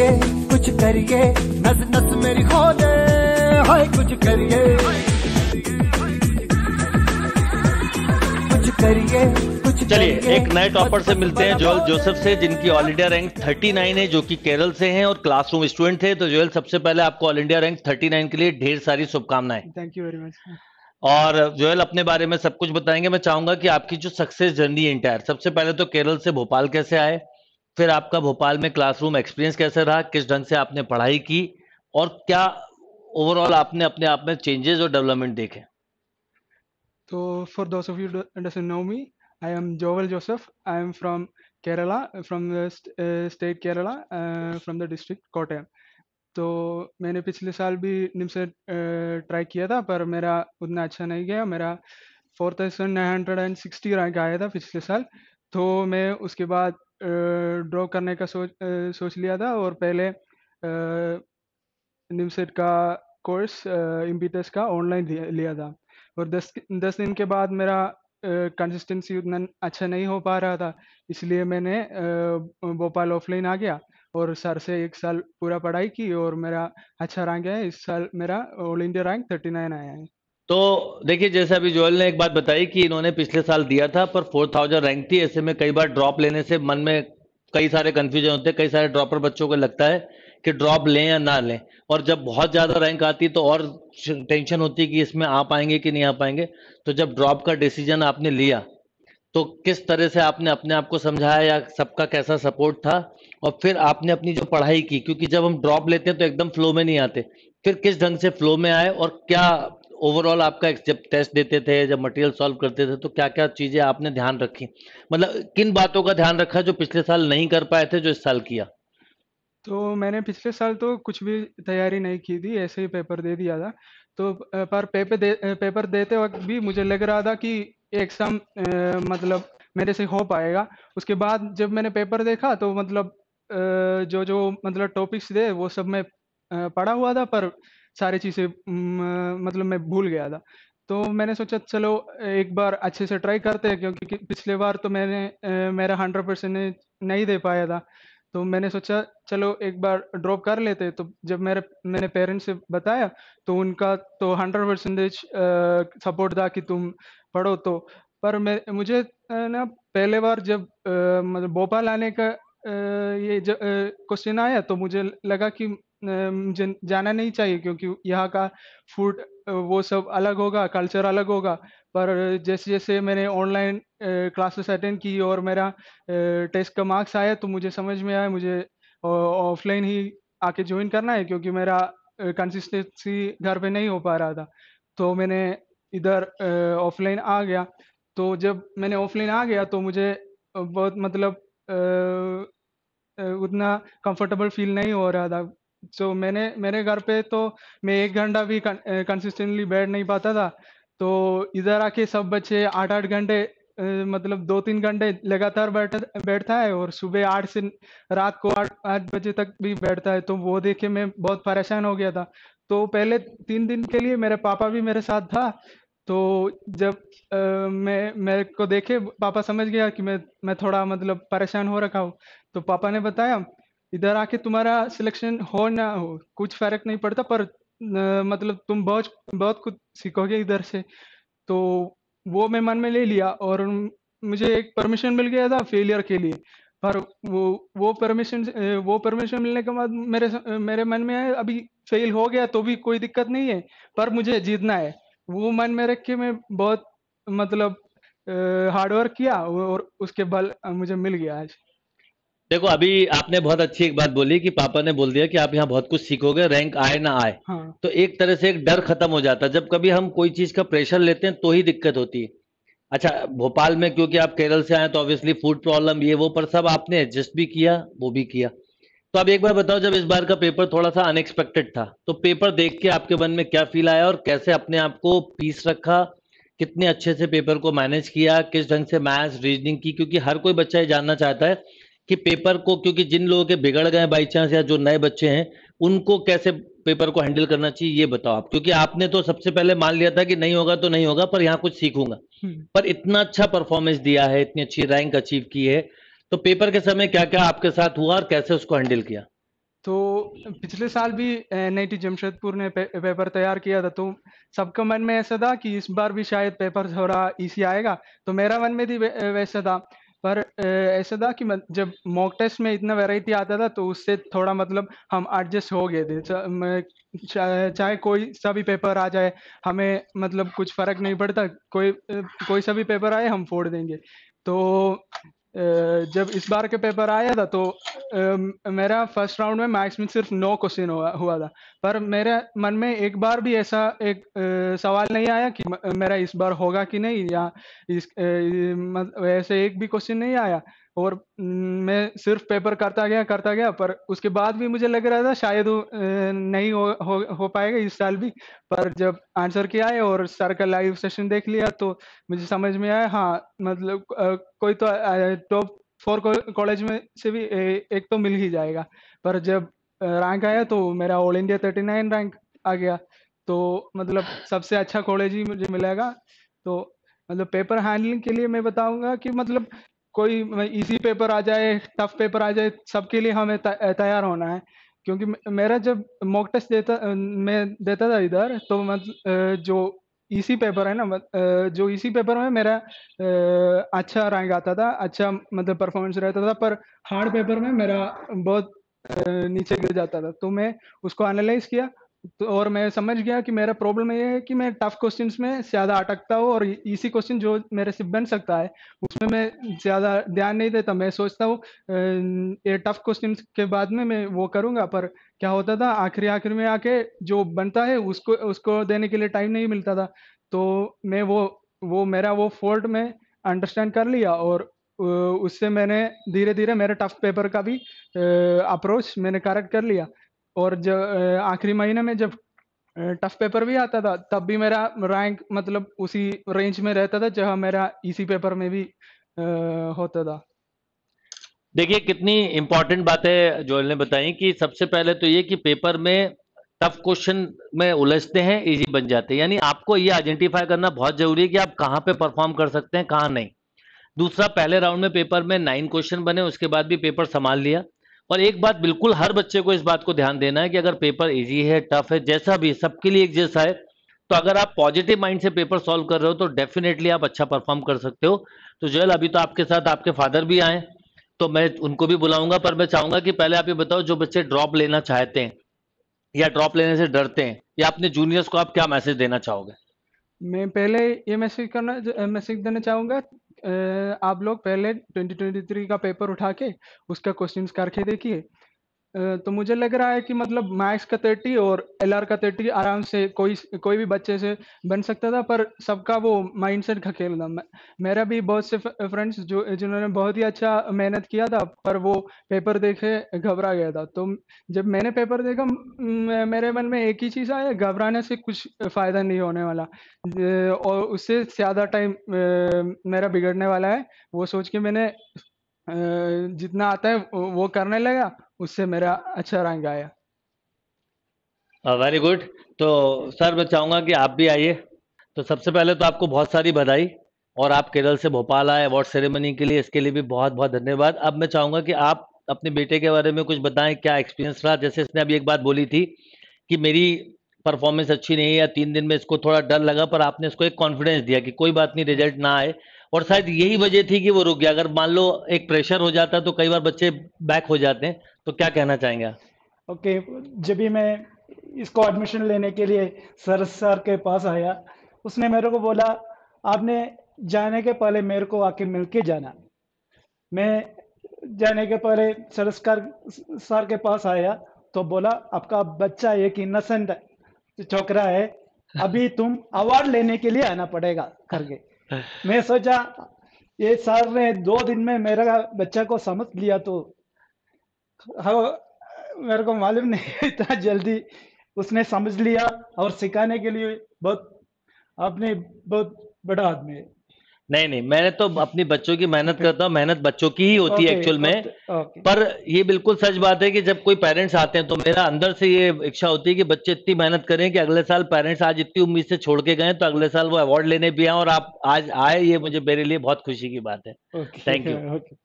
करिए कुछ करिए नस नस मेरी दे हाय कुछ करिए कुछ करिए चलिए एक नए टॉपर से मिलते हैं जोएल जोसेफ से जिनकी ऑल इंडिया रैंक 39 है जो कि केरल से हैं और क्लासरूम स्टूडेंट थे तो जोएल सबसे पहले आपको ऑल इंडिया रैंक 39 के लिए ढेर सारी शुभकामनाएं थैंक यू वेरी मच और जोएल अपने बारे में सब कुछ बताएंगे मैं चाहूंगा कि आपकी जो सक्सेस जर्नी है इंटायर सबसे पहले तो केरल से भोपाल कैसे आए फिर आपका भोपाल में क्लासरूम एक्सपीरियंस कैसे रहा किस ढंग से आपने पढ़ाई की और क्या ओवरऑल आपने अपने आप में चेंजेस और डेवलपमेंट देखे तो for those of you understand doesn't me I am Joel Joseph I am from Kerala from the state Kerala from the district uh, uh तो मैंने पिछले साल भी निम्स से ट्राई uh, किया था पर मेरा उतना अच्छा नहीं गया मेरा four thousand nine hundred and sixty rank आया था पिछले साल तो मैं उसके बाद ड्रॉ करने का सोच सोच लिया था और पहले निमसेट का कोर्स इम्पीटस का ऑनलाइन लिया था और दस दस दिन के बाद मेरा कंसिस्टेंसी उतना अच्छा नहीं हो पा रहा था इसलिए मैंने भोपाल ऑफलाइन आ गया और सर से एक साल पूरा पढ़ाई की और मेरा अच्छा रैंक है इस साल मेरा all India rank thirty nine आया है तो देखिए जैसे अभी जोयल ने एक बात बताई कि इन्होंने पिछले साल दिया था पर फोर थाउजेंड रैंक थी ऐसे में कई बार ड्रॉप लेने से मन में कई सारे कन्फ्यूजन होते हैं कई सारे ड्रॉपर बच्चों को लगता है कि ड्रॉप लें या ना लें और जब बहुत ज़्यादा रैंक आती तो और टेंशन होती कि इसमें आ पाएंगे कि नहीं आ पाएंगे तो जब ड्रॉप का डिसीजन आपने लिया तो किस तरह से आपने अपने आप को समझाया या सबका कैसा सपोर्ट था और फिर आपने अपनी जो पढ़ाई की क्योंकि जब हम ड्रॉप लेते हैं तो एकदम फ्लो में नहीं आते फिर किस ढंग से फ्लो में आए और क्या ओवरऑल आपका जब टेस्ट देते थे जब मटेरियल सॉल्व करते थे तो क्या क्या चीज़ें आपने ध्यान रखी मतलब किन बातों का ध्यान रखा जो पिछले साल नहीं कर पाए थे जो इस साल किया तो मैंने पिछले साल तो कुछ भी तैयारी नहीं की थी ऐसे ही पेपर दे दिया था तो पर पेपर दे पेपर देते वक्त भी मुझे लग रहा था कि एग्जाम मतलब मेरे से हो पाएगा उसके बाद जब मैंने पेपर देखा तो मतलब जो जो मतलब टॉपिक्स थे वो सब मैं पढ़ा हुआ था पर सारी चीज़ें मतलब मैं भूल गया था तो मैंने सोचा चलो एक बार अच्छे से ट्राई करते हैं क्योंकि पिछले बार तो मैंने मेरा हंड्रेड परसेंट नहीं दे पाया था तो मैंने सोचा चलो एक बार ड्रॉप कर लेते तो जब मेरे मैंने पेरेंट्स से बताया तो उनका तो हंड्रेड परसेंटेज सपोर्ट था कि तुम पढ़ो तो पर मैं मुझे ना पहले बार जब मतलब भोपाल आने का ये जो क्वेश्चन आया तो मुझे लगा कि मुझे जाना नहीं चाहिए क्योंकि यहाँ का फूड वो सब अलग होगा, कल्चर अलग होगा। पर जैसे-जैसे मैंने ऑनलाइन क्लासेस अटेंड की और मेरा टेस्ट का मार्क्स आया तो मुझे समझ में आया मुझे ऑफलाइन ही आके जॉइन करना है क्योंकि मेरा कंसिस्टेंसी घर पे नहीं हो पा रहा था। तो मैंने इधर ऑफलाइन आ गया। तो जब मैंने ऑफलाइन आ गया तो मुझे बहुत मतलब उतना कंफर्टेबल फील नहीं हो रहा था सो so, मैंने मेरे घर पे तो मैं एक घंटा भी कंसिस्टेंटली बैठ नहीं पाता था तो इधर आके सब बच्चे आठ आठ घंटे मतलब दो तीन घंटे लगातार बैठ बैठता है और सुबह आठ से रात को आठ आठ बजे तक भी बैठता है तो वो देख के मैं बहुत परेशान हो गया था तो पहले तीन दिन के लिए मेरे पापा भी मेरे साथ था तो जब मैं मेरे को देखे पापा समझ गया कि मैं मैं थोड़ा मतलब परेशान हो रखा हूँ तो पापा ने बताया इधर आके तुम्हारा सिलेक्शन हो ना हो कुछ फर्क नहीं पड़ता पर न, मतलब तुम बहुत बहुत कुछ सीखोगे इधर से तो वो मैं मन में ले लिया और मुझे एक परमिशन मिल गया था फेलियर के लिए पर वो वो परमिशन वो परमिशन मिलने के बाद मेरे मेरे मन में आया अभी फेल हो गया तो भी कोई दिक्कत नहीं है पर मुझे जीतना है वो मन में रख के मैं बहुत मतलब हार्डवर्क किया और उसके बल मुझे मिल गया आज देखो अभी आपने बहुत अच्छी एक बात बोली कि पापा ने बोल दिया कि आप यहाँ बहुत कुछ सीखोगे रैंक आए ना आए हाँ। तो एक तरह से एक डर खत्म हो जाता है जब कभी हम कोई चीज का प्रेशर लेते हैं तो ही दिक्कत होती है अच्छा भोपाल में क्योंकि आप केरल से आए तो ऑब्वियसली फूड प्रॉब्लम ये वो पर सब आपने एडजस्ट भी किया वो भी किया तो आप एक बार बताओ जब इस बार का पेपर थोड़ा सा अनएक्सपेक्टेड था तो पेपर देख के आपके मन में क्या फील आया और कैसे अपने आप को पीस रखा कितने अच्छे से पेपर को मैनेज किया किस ढंग से मैथ्स रीजनिंग की क्योंकि हर कोई बच्चा ये जानना चाहता है कि पेपर को क्योंकि जिन लोगों के बिगड़ गए बाई चांस या जो नए बच्चे हैं उनको कैसे पेपर को हैंडल करना चाहिए ये बताओ आप क्योंकि आपने तो सबसे पहले मान लिया था कि नहीं होगा तो नहीं होगा पर यहाँ कुछ सीखूंगा हम्म। पर इतना अच्छा परफॉर्मेंस दिया है इतनी अच्छी रैंक अचीव की है तो पेपर के समय क्या क्या आपके साथ हुआ और कैसे उसको हैंडल किया तो पिछले साल भी एन जमशेदपुर ने पे, पेपर तैयार किया था तो सबके मन में ऐसा था कि इस बार भी शायद पेपर थोड़ा ईसी आएगा तो मेरा मन में भी वैसा था पर ऐसा था कि जब मॉक टेस्ट में इतना वैरायटी आता था तो उससे थोड़ा मतलब हम एडजस्ट हो गए थे चाहे चा, कोई सा भी पेपर आ जाए हमें मतलब कुछ फर्क नहीं पड़ता कोई कोई सा भी पेपर आए हम फोड़ देंगे तो जब इस बार के पेपर आया था तो मेरा फर्स्ट राउंड में मैथ्स में सिर्फ नौ क्वेश्चन हुआ हुआ था पर मेरे मन में एक बार भी ऐसा एक सवाल नहीं आया कि मेरा इस बार होगा कि नहीं या इस वैसे एक भी क्वेश्चन नहीं आया और मैं सिर्फ पेपर करता गया करता गया पर उसके बाद भी मुझे लग रहा था शायद नहीं हो हो, हो पाएगा इस साल भी पर जब आंसर किया है और सर का लाइव सेशन देख लिया तो मुझे समझ में आया हाँ मतलब कोई तो टॉप फोर कॉलेज में से भी एक तो मिल ही जाएगा पर जब रैंक आया तो मेरा all India thirty nine rank आ गया तो मतलब सबसे अच्छा कॉलेज ही मुझे मिलेगा तो मतलब पेपर हैंडलिंग के लिए मैं बताऊंगा कि मतलब कोई इजी पेपर आ जाए टफ पेपर आ जाए सबके लिए हमें तैयार होना है क्योंकि मेरा जब मॉक टेस्ट देता मैं देता था इधर तो मत जो इसी पेपर है ना जो इसी पेपर में मेरा अच्छा रैंक आता था अच्छा मतलब परफॉर्मेंस रहता था पर हार्ड पेपर में मेरा बहुत नीचे गिर जाता था तो मैं उसको एनालाइज किया तो और मैं समझ गया कि मेरा प्रॉब्लम ये है कि मैं टफ क्वेश्चंस में ज़्यादा अटकता हूँ और इसी क्वेश्चन जो मेरे से बन सकता है उसमें मैं ज़्यादा ध्यान नहीं देता मैं सोचता हूँ ये टफ क्वेश्चन के बाद में मैं वो करूँगा पर क्या होता था आखिरी आखिर में आके जो बनता है उसको उसको देने के लिए टाइम नहीं मिलता था तो मैं वो वो मेरा वो फोल्ट में अंडरस्टैंड कर लिया और उससे मैंने धीरे धीरे मेरे टफ पेपर का भी अप्रोच मैंने करेक्ट कर लिया और जब आखिरी महीने में जब टफ पेपर भी आता था तब भी मेरा रैंक मतलब उसी रेंज में रहता था जहाँ मेरा इसी पेपर में भी आ, होता था देखिए कितनी इंपॉर्टेंट बात है ने बताई कि सबसे पहले तो ये कि पेपर में टफ क्वेश्चन में उलझते हैं इजी बन जाते हैं यानी आपको ये आइडेंटिफाई करना बहुत जरूरी है कि आप कहाँ पे परफॉर्म कर सकते हैं कहाँ नहीं दूसरा पहले राउंड में पेपर में नाइन क्वेश्चन बने उसके बाद भी पेपर संभाल लिया और एक बात बिल्कुल हर बच्चे को इस बात को ध्यान देना है कि अगर पेपर इजी है टफ है जैसा भी सबके लिए एक जैसा है तो अगर आप पॉजिटिव माइंड से पेपर सॉल्व कर रहे हो तो डेफिनेटली आप अच्छा परफॉर्म कर सकते हो तो जोयल अभी तो आपके साथ आपके फादर भी आए तो मैं उनको भी बुलाऊंगा पर मैं चाहूंगा कि पहले आप ये बताओ जो बच्चे ड्रॉप लेना चाहते हैं या ड्रॉप लेने से डरते हैं या अपने जूनियर्स को आप क्या मैसेज देना चाहोगे मैं पहले ये मैसेज करना मैसेज देना चाहूंगा आप लोग पहले 2023 का पेपर उठा के उसका क्वेश्चंस करके देखिए तो मुझे लग रहा है कि मतलब मैक्स का थर्टी और एल का थर्टी आराम से कोई कोई भी बच्चे से बन सकता था पर सबका वो सेट का खेल था मेरा भी बहुत से फ्रेंड्स जो जिन्होंने बहुत ही अच्छा मेहनत किया था पर वो पेपर देखे घबरा गया था तो जब मैंने पेपर देखा मेरे मन में एक ही चीज़ आया घबराने से कुछ फ़ायदा नहीं होने वाला और उससे ज़्यादा टाइम मेरा बिगड़ने वाला है वो सोच के मैंने जितना आता है वो करने लगा उससे मेरा अच्छा रैंक आया वेरी गुड तो सर मैं चाहूँगा कि आप भी आइए तो सबसे पहले तो आपको बहुत सारी बधाई और आप केरल से भोपाल आए अवार्ड सेरेमनी के लिए इसके लिए भी बहुत बहुत धन्यवाद अब मैं चाहूँगा कि आप अपने बेटे के बारे में कुछ बताएं क्या एक्सपीरियंस रहा जैसे इसने अभी एक बात बोली थी कि मेरी परफॉर्मेंस अच्छी नहीं है या तीन दिन में इसको थोड़ा डर लगा पर आपने इसको एक कॉन्फिडेंस दिया कि कोई बात नहीं रिजल्ट ना आए और शायद यही वजह थी कि वो रुक गया अगर मान लो एक प्रेशर हो जाता तो कई बार बच्चे बैक हो जाते हैं तो क्या कहना चाहेंगे ओके okay, जब भी मैं इसको एडमिशन लेने के लिए सर सर के पास आया उसने मेरे को बोला आपने जाने के पहले मेरे को आके मिल के जाना मैं जाने के पहले सरस्कार सर के पास आया तो बोला आपका बच्चा एक इनसेंट छोकरा है अभी तुम अवार्ड लेने के लिए आना पड़ेगा करके मैं सोचा ये सर ने दो दिन में मेरा बच्चा को समझ लिया तो हाँ, मेरे को मालूम नहीं इतना जल्दी उसने समझ लिया और सिखाने के लिए बहुत आपने बहुत बड़ा आदमी है नहीं नहीं मैंने तो अपनी बच्चों की मेहनत करता हूँ मेहनत बच्चों की ही होती है एक्चुअल में पर ये बिल्कुल सच बात है कि जब कोई पेरेंट्स आते हैं तो मेरा अंदर से ये इच्छा होती है कि बच्चे इतनी मेहनत करें कि अगले साल पेरेंट्स आज इतनी उम्मीद से छोड़ के गए तो अगले साल वो अवार्ड लेने भी आए और आप आज आए ये मुझे मेरे लिए बहुत खुशी की बात है थैंक यू